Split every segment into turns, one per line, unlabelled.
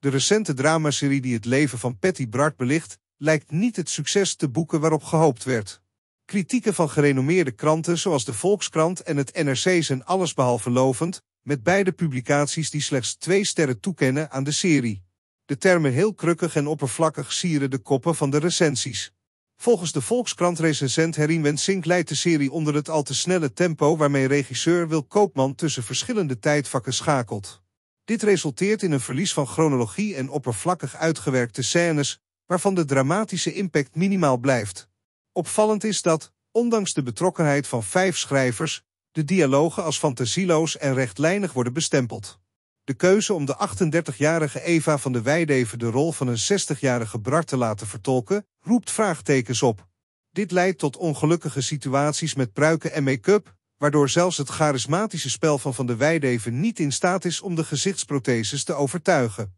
De recente dramaserie die het leven van Patty Bart belicht, lijkt niet het succes te boeken waarop gehoopt werd. Kritieken van gerenommeerde kranten zoals de Volkskrant en het NRC zijn allesbehalve lovend, met beide publicaties die slechts twee sterren toekennen aan de serie. De termen heel krukkig en oppervlakkig sieren de koppen van de recensies. Volgens de Volkskrant-recensent Herin Wensink leidt de serie onder het al te snelle tempo waarmee regisseur Wil Koopman tussen verschillende tijdvakken schakelt. Dit resulteert in een verlies van chronologie en oppervlakkig uitgewerkte scènes, waarvan de dramatische impact minimaal blijft. Opvallend is dat, ondanks de betrokkenheid van vijf schrijvers, de dialogen als fantasieloos en rechtlijnig worden bestempeld. De keuze om de 38-jarige Eva van de Weideven de rol van een 60-jarige Bart te laten vertolken, roept vraagtekens op. Dit leidt tot ongelukkige situaties met pruiken en make-up, waardoor zelfs het charismatische spel van Van de Weideven niet in staat is om de gezichtsprotheses te overtuigen.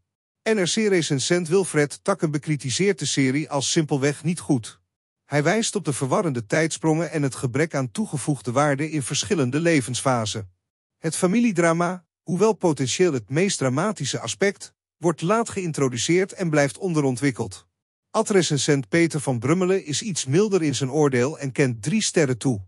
NRC-recensent Wilfred Takken bekritiseert de serie als simpelweg niet goed. Hij wijst op de verwarrende tijdsprongen en het gebrek aan toegevoegde waarde in verschillende levensfasen. Het familiedrama, hoewel potentieel het meest dramatische aspect, wordt laat geïntroduceerd en blijft onderontwikkeld. ad Peter van Brummelen is iets milder in zijn oordeel en kent drie sterren toe.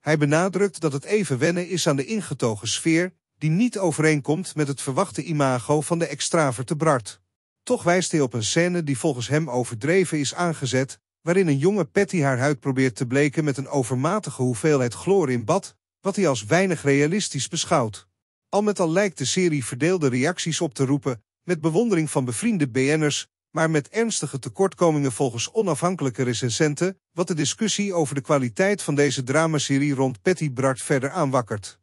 Hij benadrukt dat het even wennen is aan de ingetogen sfeer die niet overeenkomt met het verwachte imago van de extraverte Bart. Toch wijst hij op een scène die volgens hem overdreven is aangezet, waarin een jonge Patty haar huid probeert te bleken met een overmatige hoeveelheid chloor in bad, wat hij als weinig realistisch beschouwt. Al met al lijkt de serie verdeelde reacties op te roepen, met bewondering van bevriende BN'ers maar met ernstige tekortkomingen volgens onafhankelijke recensenten, wat de discussie over de kwaliteit van deze dramaserie rond Patty Bart verder aanwakkert.